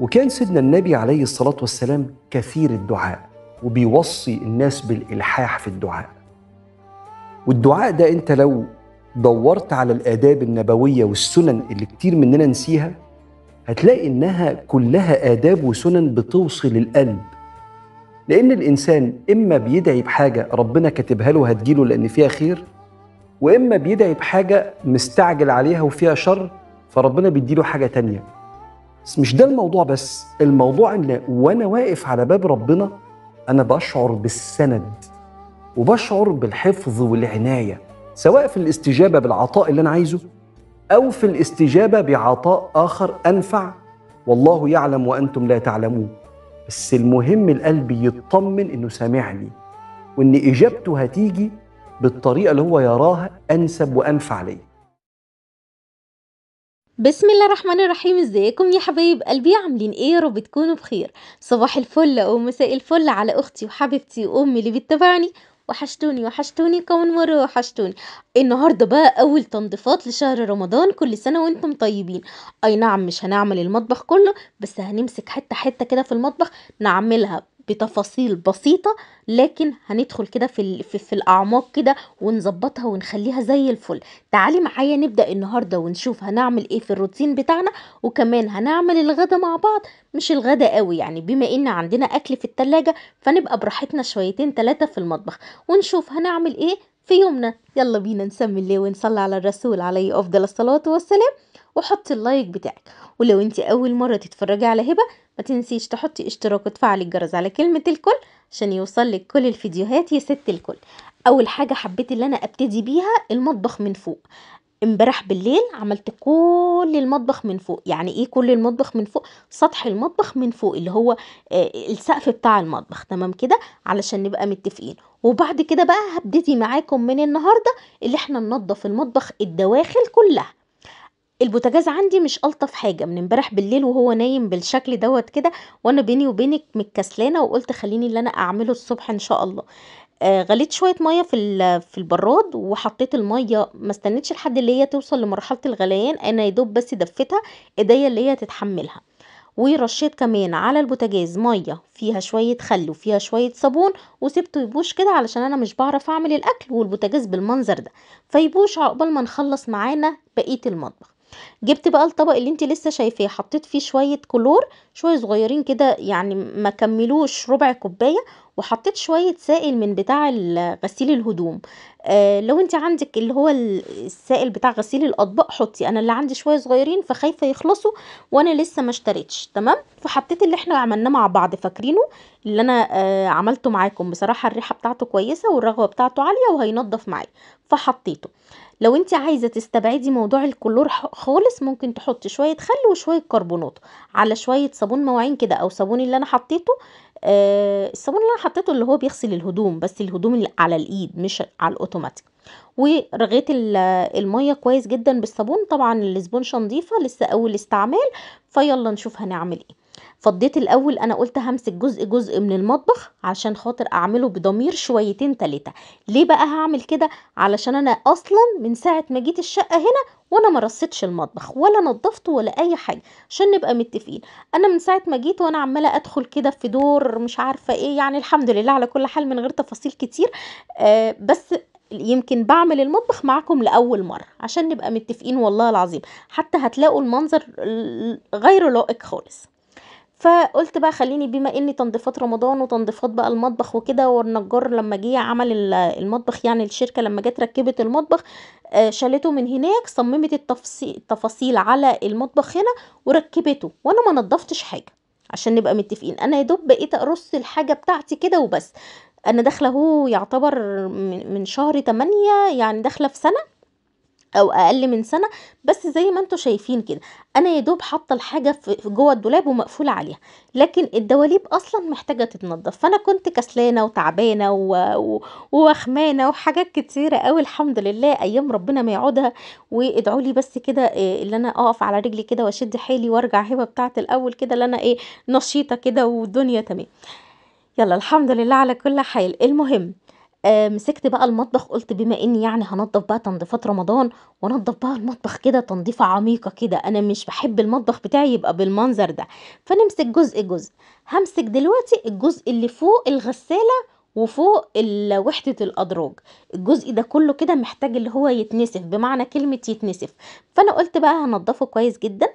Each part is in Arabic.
وكان سيدنا النبي عليه الصلاة والسلام كثير الدعاء وبيوصي الناس بالإلحاح في الدعاء والدعاء ده أنت لو دورت على الآداب النبوية والسنن اللي كتير مننا نسيها هتلاقي إنها كلها آداب وسنن بتوصل القلب لأن الإنسان إما بيدعي بحاجة ربنا كاتبها له هتجيله لأن فيها خير وإما بيدعي بحاجة مستعجل عليها وفيها شر فربنا بيديله حاجة تانية بس مش ده الموضوع بس الموضوع ان وانا واقف على باب ربنا انا بشعر بالسند وبشعر بالحفظ والعنايه سواء في الاستجابه بالعطاء اللي انا عايزه او في الاستجابه بعطاء اخر انفع والله يعلم وانتم لا تعلمون بس المهم القلب يطمن انه سامعني وان اجابته هتيجي بالطريقه اللي هو يراها انسب وانفع ليه بسم الله الرحمن الرحيم ازيكم يا حبايب قلبي عاملين ايه يا رب تكونوا بخير صباح الفل او مساء الفل على اختي وحبيبتي وامي اللي بتتابعني وحشتوني وحشتوني كون مرة وحشتوني النهاردة بقى أول تنظيفات لشهر رمضان كل سنة وانتم طيبين أي نعم مش هنعمل المطبخ كله بس هنمسك حتة حتة كده في المطبخ نعملها بتفاصيل بسيطة لكن هندخل كده في, في, في الأعماق كده ونظبطها ونخليها زي الفل تعالي معايا نبدأ النهاردة ونشوف هنعمل ايه في الروتين بتاعنا وكمان هنعمل الغدا مع بعض مش الغدا قوي يعني بما ان عندنا أكل في التلاجة فنبقى براحتنا شويتين تلاتة في المطبخ ونشوف هنعمل ايه في يومنا يلا بينا نسمي الله ونصلي على الرسول عليه أفضل الصلاة والسلام وحطي اللايك بتاعك ولو انت اول مرة تتفرجي على هبة ما تنسيش تحطي اشتراك وتفعلي الجرس على كلمة الكل عشان يوصلك كل الفيديوهات يا ست الكل اول حاجة حبيت ان انا ابتدي بيها المطبخ من فوق امبارح بالليل عملت كل المطبخ من فوق يعني ايه كل المطبخ من فوق سطح المطبخ من فوق اللي هو آه، السقف بتاع المطبخ تمام كده علشان نبقى متفقين وبعد كده بقى هبتدي معاكم من النهارده اللي احنا ننضف المطبخ الدواخل كلها البوتاجاز عندي مش الطف حاجه من امبارح بالليل وهو نايم بالشكل دوت كده وانا بيني وبينك متكسلانه وقلت خليني اللي انا اعمله الصبح ان شاء الله آه، غليت شويه ميه في في البراد وحطيت الميه ما استنيتش لحد اللي هي توصل لمرحله الغليان انا يا دوب بس دفتها ايديا اللي هي تتحملها ورشيت كمان على البوتاجاز ميه فيها شويه خل وفيها شويه صابون وسبته يبوش كده علشان انا مش بعرف اعمل الاكل والبوتاجاز بالمنظر ده فيبوش عقبال ما نخلص معانا بقيه المطبخ جبت بقى الطبق اللي انت لسه شايفاه حطيت فيه شوية كلور شوية صغيرين كده يعني ما كملوش ربع كوباية وحطيت شوية سائل من بتاع غسيل الهدوم آه لو انت عندك اللي هو السائل بتاع غسيل الاطباق حطي انا اللي عندي شويه صغيرين فخايفه يخلصوا وانا لسه ما اشتريتش تمام فحطيت اللي احنا عملناه مع بعض فاكرينه اللي انا آه عملته معاكم بصراحه الريحه بتاعته كويسه والرغوه بتاعته عاليه وهينضف معايا فحطيته لو انت عايزه تستبعدي موضوع الكلور خالص ممكن تحطي شويه خل وشويه كربونات على شويه صابون مواعين كده او صابون اللي انا حطيته آه الصابون اللي انا حطيته اللي هو بيغسل الهدوم بس الهدوم اللي على الايد مش على الاوتوماتيك ورغيت الميه كويس جدا بالصابون طبعا الاسبونشه نظيفه لسه اول استعمال فيلا نشوف هنعمل ايه فضيت الاول انا قلت همسك جزء جزء من المطبخ عشان خاطر اعمله بضمير شويتين تلاتة ليه بقى هعمل كده علشان انا اصلا من ساعه ما جيت الشقه هنا وانا ما رصيتش المطبخ ولا نظفته ولا اي حاجه عشان نبقى متفقين انا من ساعه ما جيت وانا عماله ادخل كده في دور مش عارفه ايه يعني الحمد لله على كل حال من غير تفاصيل كتير آه بس يمكن بعمل المطبخ معاكم لاول مره عشان نبقى متفقين والله العظيم حتى هتلاقوا المنظر غير لائق خالص فقلت بقى خليني بما ان تنظيفات رمضان وتنظيفات بقى المطبخ وكده والنجار لما جه عمل المطبخ يعني الشركه لما جت ركبت المطبخ آه، شالته من هناك صممت التفاصيل على المطبخ هنا وركبته وانا ما نظفتش حاجه عشان نبقى متفقين انا يا دوب بقيت ارص الحاجه بتاعتي كده وبس انا داخله اهو يعتبر من شهر 8 يعني داخله في سنه او اقل من سنه بس زي ما انتم شايفين كده انا يا دوب حاطه الحاجه في جوه الدولاب ومقفوله عليها لكن الدواليب اصلا محتاجه تتنضف فانا كنت كسلانه وتعبانه ووخمانه وحاجات كتيره قوي الحمد لله ايام ربنا ما يقعدها وادعوا لي بس كده إيه اللي انا اقف على رجلي كده واشد حيلي وارجع هبه بتاعه الاول كده اللي انا ايه نشيطه كده والدنيا تمام يلا الحمد لله على كل حال المهم آه، مسكت بقى المطبخ قلت بما اني يعني هنضف بقى تنظيفات رمضان وانضف بقى المطبخ كده تنظيفه عميقه كده انا مش بحب المطبخ بتاعي يبقى بالمنظر ده فنمسك جزء جزء همسك دلوقتي الجزء اللي فوق الغساله وفوق وحدة الأدراج الجزء ده كله كده محتاج اللي هو يتنسف بمعنى كلمة يتنسف فأنا قلت بقى هنضفه كويس جدا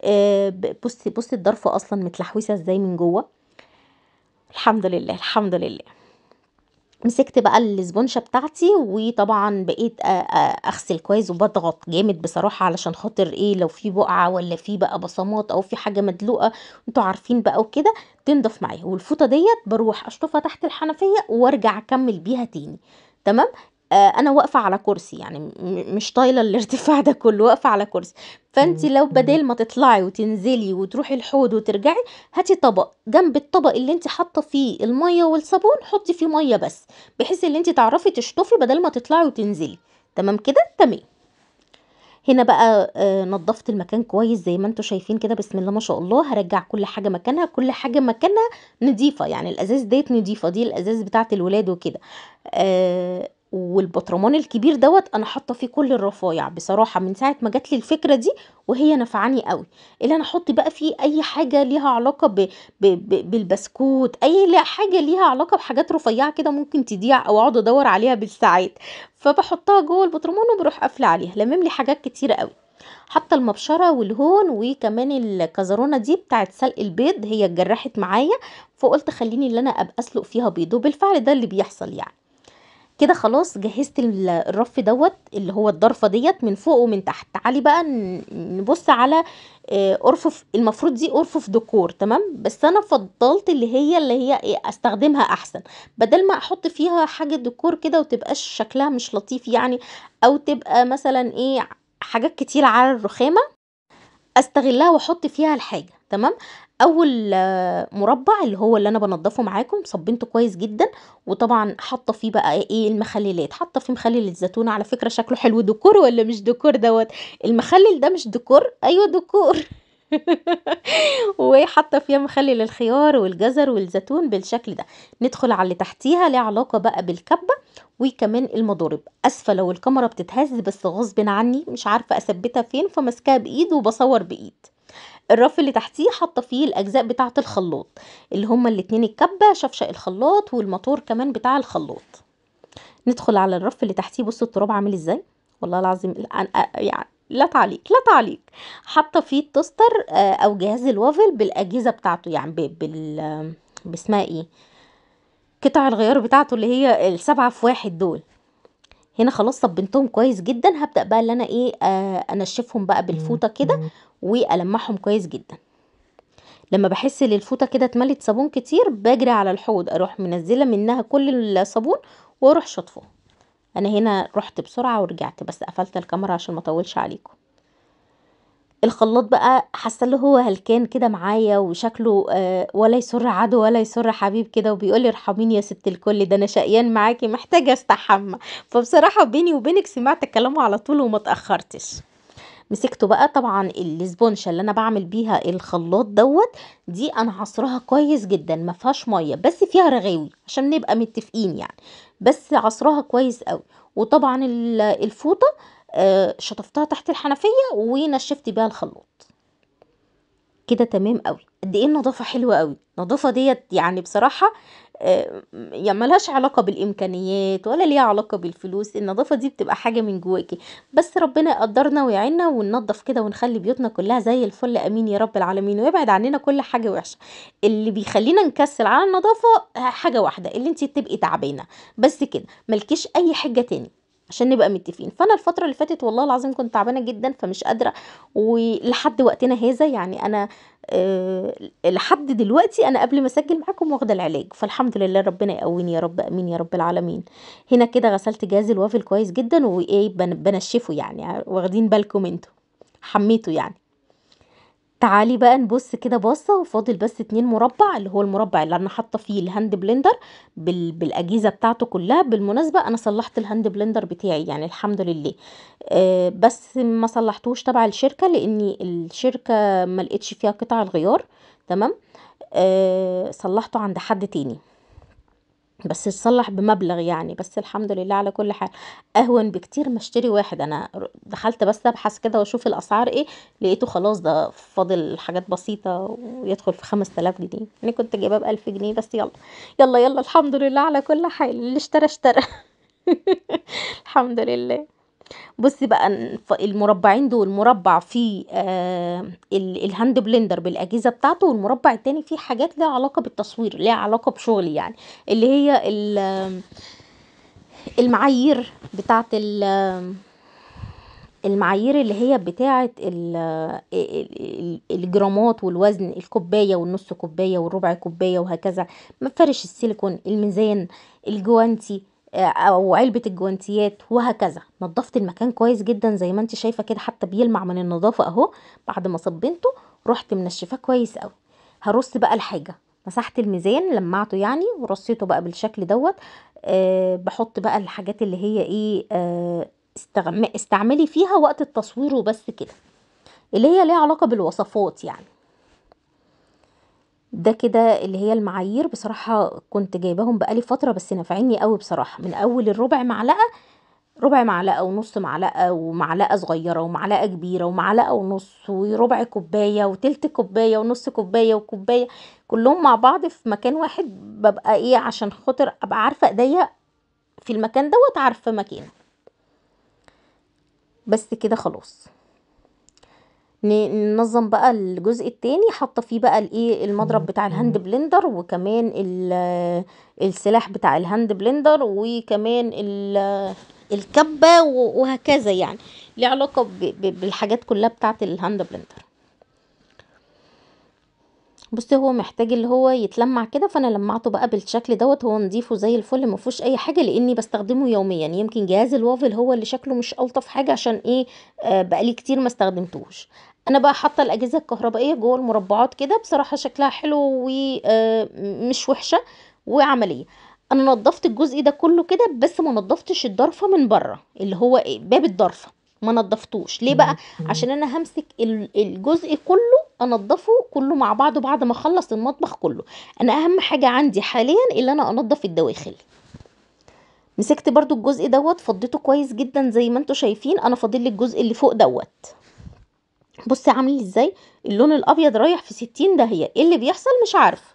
آه، بصي بصي الظرف أصلا متلحوسة ازاي من جوه الحمد لله الحمد لله مسكت بقى الاسبونشه بتاعتي وطبعا بقيت اغسل كويس وبضغط جامد بصراحه علشان خاطر ايه لو في بقعه ولا في بقى بصمات او في حاجه مدلوقه انتوا عارفين بقى وكده تنضف معايا والفوطه ديت بروح اشطفها تحت الحنفيه وارجع اكمل بيها تاني تمام آه، انا واقفه على كرسي يعني مش طايله الارتفاع ده كله واقفه على كرسي فانت لو بدل ما تطلعي وتنزلي وتروحي الحوض وترجعي هاتي طبق جنب الطبق اللي انت حاطه فيه الميه والصابون حطي فيه ميه بس بحيث ان انت تعرفي تشطفي بدل ما تطلعي وتنزلي تمام كده تمام هنا بقى آه، نظفت المكان كويس زي ما انتم شايفين كده بسم الله ما شاء الله هرجع كل حاجه مكانها كل حاجه مكانها نضيفه يعني الازاز ديت نضيفه دي الازاز بتاعه الولاد وكده آه، والبطرمان الكبير دوت انا حاطه فيه كل الرفايع بصراحه من ساعه ما جات لي الفكره دي وهي نفعاني قوي اللي انا احط بقى فيه اي حاجه ليها علاقه بـ بـ بـ بالبسكوت اي حاجه ليها علاقه بحاجات رفيعه كده ممكن تضيع او اقعد ادور عليها بالساعات فبحطها جوه البطرمان وبروح قافله عليها لمم لي حاجات كتير قوي حاطه المبشره والهون وكمان الكزرونه دي بتاعت سلق البيض هي اتجرحت معايا فقلت خليني اللي انا ابقى اسلق فيها بيض وبالفعل ده اللي بيحصل يعني كده خلاص جهزت الرف دوت اللي هو الضرفه ديت من فوق ومن تحت تعالي بقى نبص على ارفف آه، المفروض دي ارفف ديكور تمام بس انا فضلت اللي هي اللي هي إيه، استخدمها احسن بدل ما احط فيها حاجه ديكور كده وتبقاش شكلها مش لطيف يعني او تبقى مثلا ايه حاجات كتير على الرخامه استغلها واحط فيها الحاجه تمام اول آه، مربع اللي هو اللي انا بنضفه معاكم صبنته كويس جدا وطبعا حاطه فيه بقى إيه،, ايه المخللات حاطه فيه مخلل الزيتون على فكره شكله حلو ديكور ولا مش ديكور دوت المخلل ده مش ديكور ايوه ديكور وحاطه فيها مخلل الخيار والجزر والزيتون بالشكل ده ندخل على اللي تحتيها ليه علاقه بقى بالكبه وكمان المضارب اسفه لو الكاميرا بتتهز بس غصب عني مش عارفه اثبتها فين فماسكاها بايد وبصور بايد الرف اللي تحتيه حاطه فيه الاجزاء بتاعه الخلاط اللي هما الاتنين الكبه شفشق الخلاط والموتور كمان بتاع الخلاط ندخل على الرف اللي تحتيه بصوا التراب عامل ازاي والله العظيم يعني لا تعليق لا تعليق حاطه فيه التوستر آه، او جهاز الوافل بالاجهزه بتاعته يعني بال باسمها ايه قطع الغيار بتاعته اللي هي السبعه في واحد دول هنا خلاص صبنتهم كويس جدا هبدا بقى اللي انا ايه آه انشفهم بقى بالفوطه كده والمعهم كويس جدا لما بحس ان الفوطه كده اتملت صابون كتير بجري على الحوض اروح منزله منها كل الصابون واروح شطفه انا هنا رحت بسرعه ورجعت بس قفلت الكاميرا عشان ما اطولش عليكم الخلاط بقى حاسه اللي هو هلكان كده معايا وشكله آه ولا يسر عدو ولا يسر حبيب كده وبيقول لي ارحميني يا ست الكل ده انا شقيان معاكي محتاجه استحمى فبصراحه بيني وبينك سمعت كلامه على طول وما تاخرتش مسكته بقى طبعا الاسبونشه اللي انا بعمل بيها الخلاط دوت دي انا عصرها كويس جدا ما فيهاش ميه بس فيها رغاوي عشان نبقى متفقين يعني بس عصرها كويس قوي وطبعا الفوطه آه، شطفتها تحت الحنفيه ونشفت بيها الخلاط كده تمام قوي قد ايه النظافه حلوه قوي النظافه ديت يعني بصراحه آه، يعني ملهاش علاقه بالامكانيات ولا ليها علاقه بالفلوس النظافه دي بتبقى حاجه من جواكي بس ربنا يقدرنا ويعيننا وننظف كده ونخلي بيوتنا كلها زي الفل امين يا رب العالمين ويبعد عننا كل حاجه وحشه اللي بيخلينا نكسل على النظافه آه، حاجه واحده اللي انت تبقي تعبانه بس كده ملكيش اي حاجه تاني عشان نبقى متفقين فانا الفتره اللي فاتت والله العظيم كنت تعبانه جدا فمش قادره ولحد وقتنا هذا يعني انا أه لحد دلوقتي انا قبل ما اسجل معاكم واخده العلاج فالحمد لله ربنا يقويني يا رب امين يا رب العالمين هنا كده غسلت جهاز الوافل كويس جدا وايه بنشفه يعني واخدين بالكم انتوا حميته يعني تعالي بقى نبص كده بصه وفاضل بس اتنين مربع اللي هو المربع اللي انا حاطه فيه الهاند بلندر بال... بالاجهزه بتاعته كلها بالمناسبه انا صلحت الهاند بلندر بتاعي يعني الحمد لله آه بس ما صلحتوش تبع الشركه لاني الشركه ما لقيتش فيها قطع الغيار تمام آه صلحته عند حد تاني بس تصلح بمبلغ يعني، بس الحمد لله على كل حال، أهون بكتير ما اشتري واحد، أنا دخلت بس أبحث كده وأشوف الأسعار إيه، لقيته خلاص ده فاضل حاجات بسيطة ويدخل في 5000 جنيه، أنا يعني كنت جايباه ب1000 جنيه بس يلا يلا يلا الحمد لله على كل حال، اللي اشترى اشترى الحمد لله. بص بقى المربعين دول مربع فيه آه، الهاند بلندر بالاجهزه بتاعته والمربع التاني فيه حاجات ليها علاقه بالتصوير ليها علاقه بشغلي يعني اللي هي المعايير بتاعه المعايير اللي هي بتاعه آه، الجرامات والوزن الكوبايه والنص كوبايه والربع كوبايه وهكذا مفارش السيليكون الميزان الجوانتي آه، او علبه الجوانتيات وهكذا نظفت المكان كويس جدا زي ما انت شايفه كده حتى بيلمع من النظافه اهو بعد ما صبنته رحت منشفاه كويس قوي هرص بقى الحاجه مسحت الميزان لمعته يعني ورصيته بقى بالشكل دوت أه بحط بقى الحاجات اللي هي ايه أه استعملي فيها وقت التصوير وبس كده اللي هي ليها علاقه بالوصفات يعني ده كده اللي هي المعايير بصراحة كنت جايباهم بقالي فترة بس نافعيني قوي بصراحة من أول الربع معلقة ربع معلقة ونص معلقة ومعلقة صغيرة ومعلقة كبيرة ومعلقة ونص وربع كوباية وتلت كوباية ونص كوباية وكوباية كلهم مع بعض في مكان واحد ببقى ايه عشان خاطر ابقى عارفة ايديا في المكان دوت عارفة مكانه بس كده خلاص ننظم بقى الجزء التاني حاطه فيه بقى الايه المضرب بتاع الهاند بلندر وكمان السلاح بتاع الهاند بلندر وكمان الكبه وهكذا يعني ليه علاقه بالحاجات كلها بتاعه الهاند بلندر بص هو محتاج اللي هو يتلمع كده فانا لمعته بقى بالشكل دوت هو نظيفه زي الفل ما فيهوش اي حاجه لاني بستخدمه يوميا يمكن جهاز الوافل هو اللي شكله مش الطف حاجه عشان ايه آه بقالي كتير ما استخدمتوش انا بقى حاطه الاجهزه الكهربائيه جوه المربعات كده بصراحه شكلها حلو ومش آه، وحشه وعمليه انا نظفت الجزء ده كله كده بس ما نظفتش الضرفه من بره اللي هو إيه؟ باب الضرفه ما نظفتوش ليه بقى عشان انا همسك الجزء كله انضفه كله مع بعضه بعد ما اخلص المطبخ كله انا اهم حاجه عندي حاليا اللي انا انضف الدواخل مسكت برضو الجزء دوت فضيته كويس جدا زي ما انتوا شايفين انا فاضل الجزء اللي فوق دوت بصي عامل ازاي اللون الابيض رايح في 60 هي ايه اللي بيحصل مش عارفه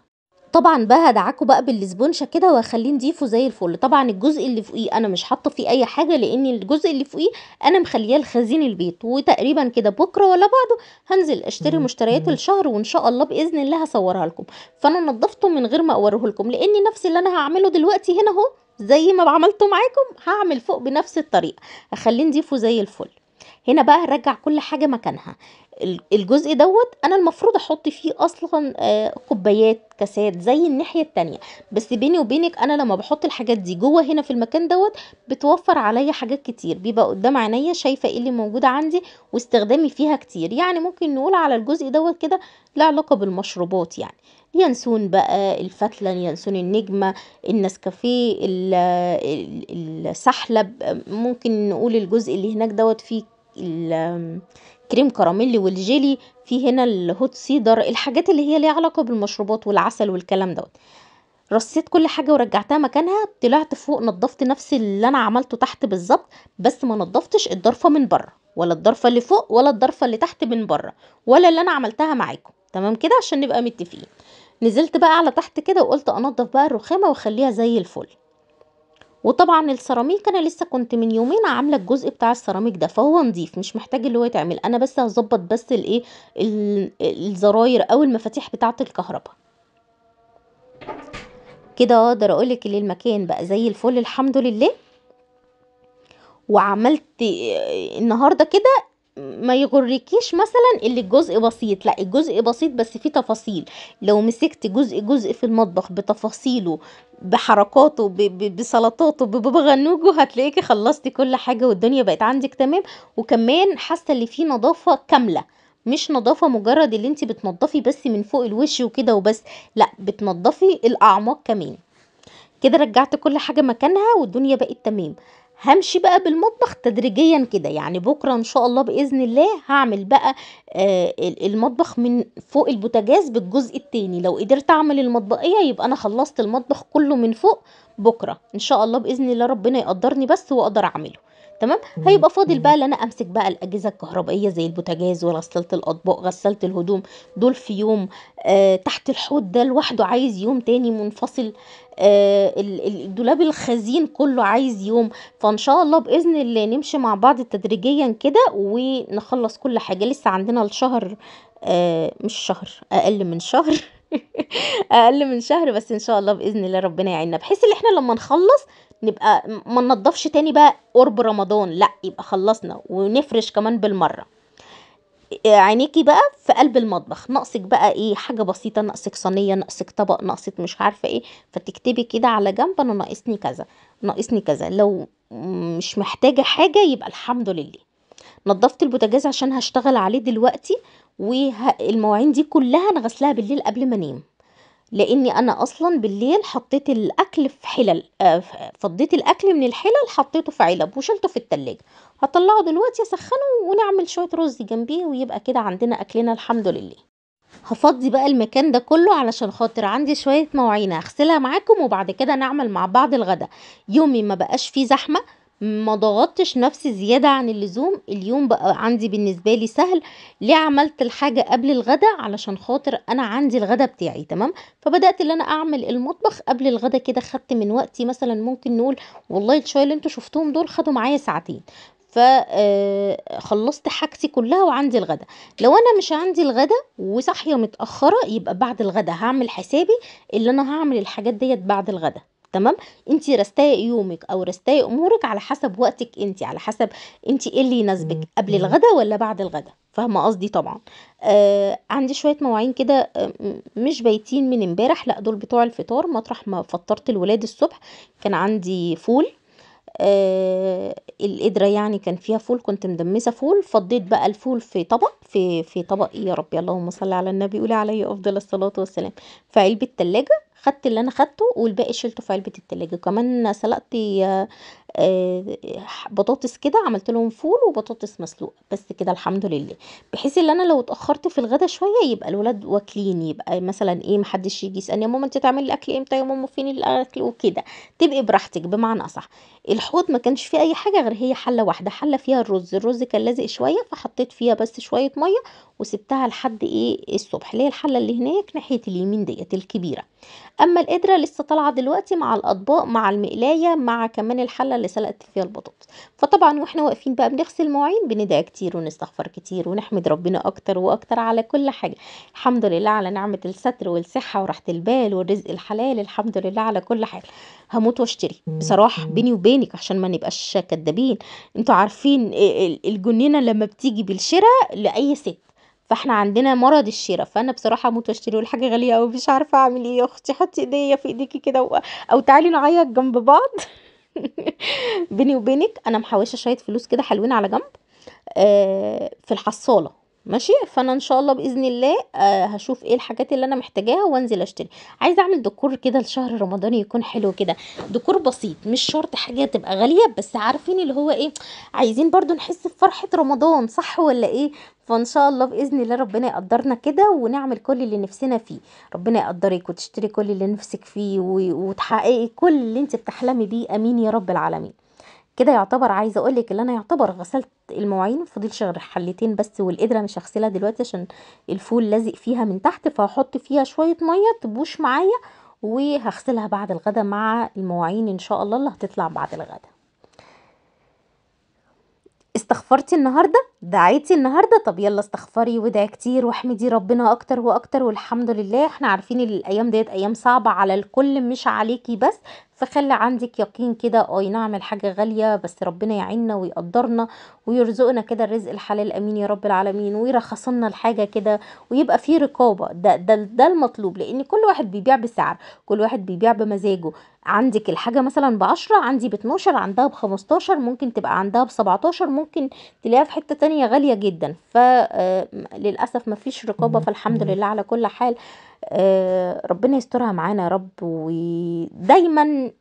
طبعا بقى هدعكه بقى بالسبونشه كده واخليه نضيفه زي الفل طبعا الجزء اللي فوقيه انا مش حاطه فيه اي حاجه لان الجزء اللي فوقيه انا مخلياه لخزين البيت وتقريبا كده بكره ولا بعده هنزل اشتري مشتريات الشهر وان شاء الله باذن الله هصورها لكم فانا نضفته من غير ما اوريه لكم لان نفس اللي انا هعمله دلوقتي هنا اهو زي ما عملته معاكم هعمل فوق بنفس الطريقه هخليه نضيفه زي الفل هنا بقى هرجع كل حاجه مكانها الجزء دوت انا المفروض احط فيه اصلا آه، كوبايات كاسات زي الناحيه التانية بس بيني وبينك انا لما بحط الحاجات دي جوه هنا في المكان دوت بتوفر عليا حاجات كتير بيبقى قدام عينيا شايفه ايه اللي موجود عندي واستخدامي فيها كتير يعني ممكن نقول على الجزء دوت كده له علاقه بالمشروبات يعني ينسون بقى الفتلة ينسون النجمة النسكافيه السحلب ممكن نقول الجزء اللي هناك دوت فيه الكريم كراميلي والجيلي في هنا الهوت سيدر الحاجات اللي هي ليها علاقه بالمشروبات والعسل والكلام دوت رصيت كل حاجه ورجعتها مكانها طلعت فوق نظفت نفس اللي انا عملته تحت بالظبط بس ما نظفتش الضرفه من بره ولا الضرفه اللي فوق ولا الضرفه اللي تحت من بره ولا اللي انا عملتها معاكم تمام كده عشان نبقى متفقين نزلت بقى على تحت كده وقلت انضف بقى الرخامه واخليها زي الفل وطبعا السيراميك انا لسه كنت من يومين عامله الجزء بتاع السيراميك ده فهو نظيف مش محتاج اللي هو يتعمل انا بس هظبط بس الايه الزراير او المفاتيح بتاعه الكهرباء كده اقدر اقولك ان المكان بقى زي الفل الحمد لله وعملت آه، النهارده كده ما يغركيش مثلا اللي الجزء بسيط لا الجزء بسيط بس فيه تفاصيل لو مسكت جزء جزء في المطبخ بتفاصيله بحركاته بسلطاته ببغنوجه هتلاقيكي خلصتي كل حاجه والدنيا بقت عندك تمام وكمان حاسه اللي فيه نظافه كامله مش نظافه مجرد اللي انت بتنضفي بس من فوق الوش وكده وبس لا بتنضفي الاعماق كمان كده رجعت كل حاجه مكانها والدنيا بقت تمام همشي بقى بالمطبخ تدريجيا كده يعني بكرة إن شاء الله بإذن الله هعمل بقى آه، المطبخ من فوق البوتاجاز بالجزء التاني لو قدرت أعمل المطبقية يبقى أنا خلصت المطبخ كله من فوق بكرة إن شاء الله بإذن الله ربنا يقدرني بس وأقدر أعمله تمام هيبقى فاضل بقى ان انا امسك بقى الاجهزه الكهربائيه زي البوتاجاز وغساله الاطباق غسلت الهدوم دول في يوم آه تحت الحوض ده لوحده عايز يوم تاني منفصل آه الدولاب الخزين كله عايز يوم فان شاء الله باذن الله نمشي مع بعض تدريجيا كده ونخلص كل حاجه لسه عندنا الشهر آه مش شهر اقل من شهر اقل من شهر بس ان شاء الله باذن الله ربنا يعيننا بحيث ان احنا لما نخلص نبقى ما ننضفش تاني بقى قرب رمضان لا يبقى خلصنا ونفرش كمان بالمره عينيكي بقى في قلب المطبخ ناقصك بقى ايه حاجه بسيطه ناقصك صينيه ناقصك طبق ناقصك مش عارفه ايه فتكتبي كده على جنب انا ناقصني كذا ناقصني كذا لو مش محتاجه حاجه يبقى الحمد لله نضفت البوتاجاز عشان هشتغل عليه دلوقتي والمواعين دي كلها انا غسلها بالليل قبل ما انام لاني انا اصلا بالليل حطيت الاكل في حلل آه، فضيت الاكل من الحلل حطيته في علب وشلته في التلاجة هطلعه دلوقتي اسخنه ونعمل شوية رز جنبيه ويبقى كده عندنا اكلنا الحمد لله هفضي بقى المكان ده كله علشان خاطر عندي شوية مواعين هغسلها معاكم وبعد كده نعمل مع بعض الغدا يومي ما بقاش فيه زحمة ما ضغطتش نفسي زيادة عن اللزوم اليوم بقى عندي بالنسبة لي سهل ليه عملت الحاجة قبل الغدا علشان خاطر أنا عندي الغدا بتاعي تمام فبدأت اللي أنا أعمل المطبخ قبل الغدا كده خدت من وقتي مثلا ممكن نقول والله الشوية اللي انتوا شفتوهم دول خدوا معايا ساعتين فخلصت آه، حاجتي كلها وعندي الغدا لو انا مش عندي الغدا وصاحيه متاخره يبقى بعد الغدا هعمل حسابي اللي انا هعمل الحاجات ديت بعد الغدا تمام انت رستاقي يومك او رستاقي امورك على حسب وقتك انت على حسب انت ايه اللي يناسبك قبل الغدا ولا بعد الغدا فاهمه قصدي طبعا آه عندي شويه مواعين كده آه، مش بايتين من امبارح لا دول بتوع الفطار مطرح ما فطرت الولاد الصبح كان عندي فول آه القدره يعني كان فيها فول كنت مدمسه فول فضيت بقى الفول في طبق في في طبق يا ربي اللهم صل على النبي قولي عليه افضل الصلاه والسلام في علبه تلاجة خدت اللي انا خدته والباقي شيلته في علبه التلاجة كمان سلقت آه، بطاطس كده عملت لهم فول وبطاطس مسلوقه بس كده الحمد لله بحيث ان انا لو اتاخرت في الغدا شويه يبقى الولاد واكلين يبقى مثلا ايه محدش يجي يسالني يا ماما انت تعملي الاكل امتى يا ماما فين الاكل وكده تبقي براحتك بمعنى اصح الحوض ما كانش فيه اي حاجه غير هي حله واحده حله فيها الرز الرز كان لازق شويه فحطيت فيها بس شويه ميه وسبتها لحد ايه الصبح اللي هي الحله اللي هناك ناحيه اليمين ديت الكبيره اما القدره لسه طالعه دلوقتي مع الاطباق مع المقلايه مع كمان الحله اللي سلقت فيها البطاطس فطبعا واحنا واقفين بقى بنغسل مواعين بندعي كتير ونستغفر كتير ونحمد ربنا اكتر واكتر على كل حاجه الحمد لله على نعمه الستر والصحه وراحه البال والرزق الحلال الحمد لله على كل حاجه هموت واشتري بصراحه بيني وبينك عشان ما نبقاش كدابين انتوا عارفين الجنينه لما بتيجي بالشراء لاي ست فاحنا عندنا مرض الشراء فانا بصراحه اموت واشتري والحاجه غاليه قوي مش عارفه اعمل ايه يا اختي حطي ايديا في ايديكي كده او تعالي نعيط جنب بعض بيني وبينك انا محوشه شويه فلوس كده حلوين على جنب آه، في الحصاله ماشي فانا ان شاء الله باذن الله آه، هشوف ايه الحاجات اللي انا محتاجاها وانزل اشتري عايزه اعمل ديكور كده لشهر رمضان يكون حلو كده ديكور بسيط مش شرط حاجه تبقى غاليه بس عارفين اللي هو ايه عايزين برضو نحس بفرحه رمضان صح ولا ايه فان شاء الله باذن الله ربنا يقدرنا كده ونعمل كل اللي نفسنا فيه ربنا يقدرك وتشتري كل اللي نفسك فيه وتحققي كل اللي انت بتحلمي بيه امين يا رب العالمين كده يعتبر عايزه اقول لك ان انا يعتبر غسلت المواعين فضلش غير حلتين بس والقدره مش هغسلها دلوقتي عشان الفول لازق فيها من تحت فهحط فيها شويه ميه تبوش معايا وهغسلها بعد الغدا مع المواعين ان شاء الله اللي هتطلع بعد الغدا استغفرتي النهارده دعيتي النهارده طب يلا استغفري ودعي كتير واحمدي ربنا اكتر واكتر والحمد لله احنا عارفين الايام ديت ايام صعبه على الكل مش عليكي بس فخلي عندك يقين كده اي نعم الحاجه غاليه بس ربنا يعيننا ويقدرنا ويرزقنا كده الرزق الحلال امين يا رب العالمين ويرخص لنا الحاجه كده ويبقى في رقابه ده ده ده المطلوب لان كل واحد بيبيع بسعر كل واحد بيبيع بمزاجه عندك الحاجه مثلا ب 10 عندي ب 12 عندها ب 15 ممكن تبقى عندها ب 17 ممكن تلاقيها في حته تانية الدنيا غالية جدا فللأسف آه، مفيش رقابة فالحمد لله على كل حال آه، ربنا يسترها معانا يا رب ودايما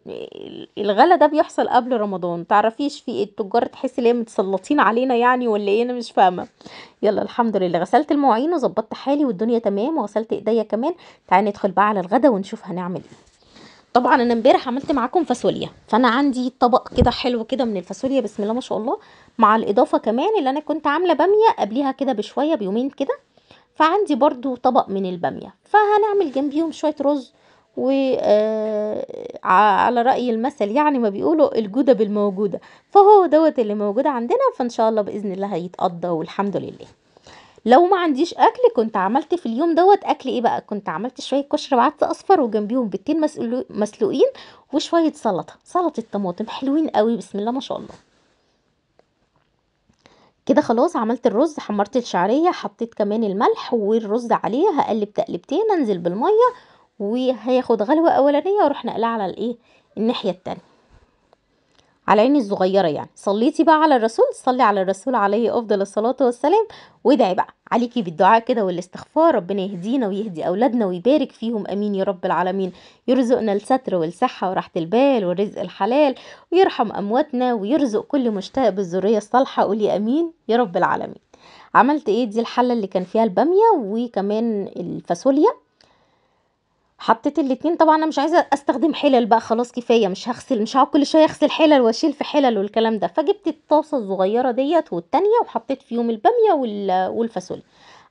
الغلا ده بيحصل قبل رمضان متعرفيش في إيه؟ التجار تحس ان هي متسلطين علينا يعني ولا ايه انا مش فاهمه يلا الحمد لله غسلت المواعين وظبطت حالي والدنيا تمام وغسلت ايديا كمان تعالي ندخل بقى على الغدا ونشوف هنعمل ايه طبعا انا امبارح عملت معاكم فاصوليا فانا عندي طبق كده حلو كده من الفاصوليا بسم الله ما شاء الله مع الاضافه كمان اللي انا كنت عامله باميه قبليها كده بشويه بيومين كده فعندي برضو طبق من الباميه فهنعمل جنبيهم شويه رز و آه، على رأي المثل يعني ما بيقولوا الجودة بالموجودة فهو دوت اللي موجود عندنا فإن شاء الله بإذن الله هيتقضى والحمد لله لو ما عنديش اكل كنت عملت في اليوم دوت اكل ايه بقى كنت عملت شويه كشر بعدس اصفر وجنبيهم بيضتين مسلوقين وشويه سلطه سلطه طماطم حلوين قوي بسم الله ما شاء الله كده خلاص عملت الرز حمرت الشعريه حطيت كمان الملح والرز عليه هقلب تقلبتين انزل بالميه وهياخد غلوه اولانيه واروح نقلها على الايه الناحيه التانية على عيني الصغيرة يعني صليتي بقى على الرسول صلي على الرسول عليه أفضل الصلاة والسلام وادعي بقى عليكي بالدعاء كده والاستغفار ربنا يهدينا ويهدي أولادنا ويبارك فيهم أمين يا رب العالمين يرزقنا الستر والصحة وراحة البال والرزق الحلال ويرحم أمواتنا ويرزق كل مشتاق بالذرية الصالحة قولي أمين يا رب العالمين عملت ايه دي الحله اللي كان فيها الباميه وكمان الفاصوليا حطيت الاتنين طبعا انا مش عايزه استخدم حلل بقى خلاص كفايه مش هغسل مش هقعد كل شويه اغسل حلل واشيل في حلل والكلام ده فجبت الطاسه الصغيره ديت والتانيه وحطيت فيهم الباميه والفاصوليا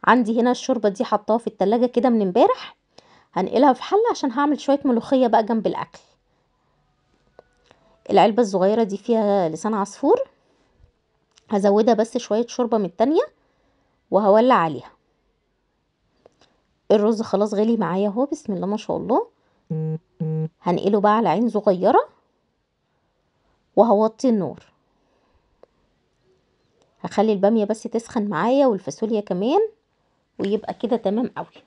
عندي هنا الشوربه دي حطاها في التلاجة كده من امبارح هنقلها في حله عشان هعمل شويه ملوخيه بقى جنب الاكل العلبه الصغيره دي فيها لسان عصفور هزودها بس شويه شوربه من التانيه وهولع عليها الرز خلاص غلي معايا اهو بسم الله ما شاء الله هنقله بقى على عين صغيرة وهوطي النور هخلي البامية بس تسخن معايا والفاصوليا كمان ويبقى كده تمام قوي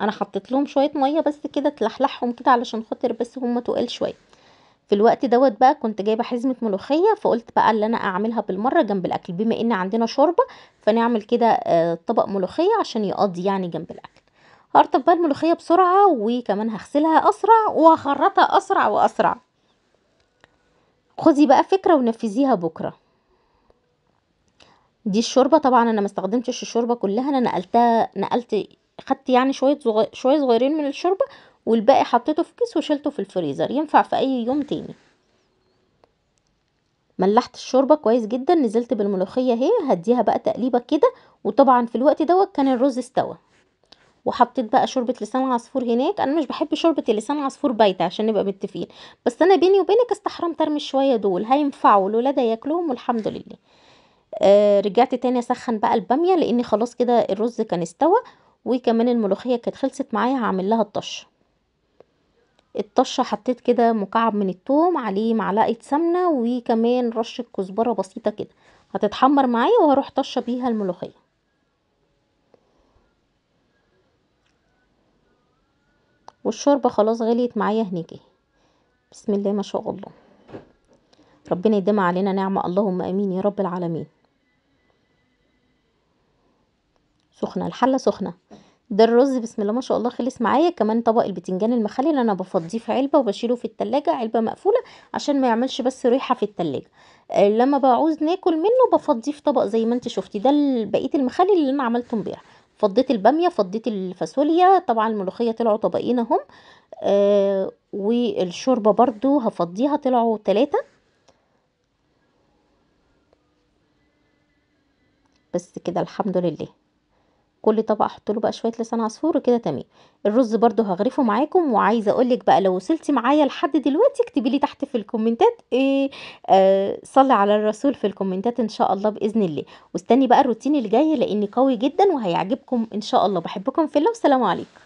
انا حطيت لهم شوية مية بس كده تلحلحهم كده علشان خاطر بس هما تقال شوية في الوقت دوت بقى كنت جايبه حزمه ملوخيه فقلت بقى اللي انا اعملها بالمره جنب الاكل بما ان عندنا شوربه فنعمل كده آه، طبق ملوخيه عشان يقضي يعني جنب الاكل هرطب بقى الملوخية بسرعة وكمان هغسلها أسرع وهخرطها أسرع وأسرع خذي بقى فكرة ونفذيها بكرة دي الشوربة طبعا أنا مستخدمتش الشوربة كلها أنا نقلتها نقلت خدت يعني شوية صغير شوية صغيرين من الشوربة والباقي حطيته في كيس وشلته في الفريزر ينفع في أي يوم تاني ملحت الشوربه كويس جدا نزلت بالملوخيه اهي هديها بقى تقليبه كده وطبعا في الوقت دوت كان الرز استوى وحطيت بقى شوربه لسان عصفور هناك انا مش بحب شوربه اللسان عصفور بايته عشان نبقى متفقين بس انا بيني وبينك استحرمت ارمي شويه دول هينفعوا الولاد ياكلوهم والحمد لله آه رجعت تاني اسخن بقى الباميه لان خلاص كده الرز كان استوى وكمان الملوخيه كانت خلصت معايا هعمل لها الطشه الطشه حطيت كده مكعب من الثوم عليه معلقه سمنه وكمان رشه كزبره بسيطه كده هتتحمر معايا وهروح طشه بيها الملوخيه والشوربة خلاص غليت معايا هناك بسم الله ما شاء الله ربنا يديمها علينا نعمة اللهم امين يا رب العالمين سخنة الحلة سخنة ده الرز بسم الله ما شاء الله خلص معايا كمان طبق البتنجان المخلي اللي انا بفضيه في علبه وبشيله في التلاجة علبه مقفوله عشان ما يعملش بس ريحه في التلاجة آه، لما بعوز ناكل منه بفضيه في طبق زي ما انت شفتي ده بقيه المخلل اللي انا عملته امبارح فضيت الباميه فضيت الفاصوليا طبعا الملوخيه طلعوا طبقين اهم آه والشوربه برضو هفضيها طلعوا تلاتة بس كده الحمد لله كل طبق احط له بقى شويه لسان عصفور وكده تمام الرز برضو هغرفه معاكم وعايزه اقول لك بقى لو وصلتي معايا لحد دلوقتي اكتبي لي تحت في الكومنتات ايه آه صلي على الرسول في الكومنتات ان شاء الله باذن الله واستني بقى الروتين الجاي لاني قوي جدا وهيعجبكم ان شاء الله بحبكم في الله والسلام عليكم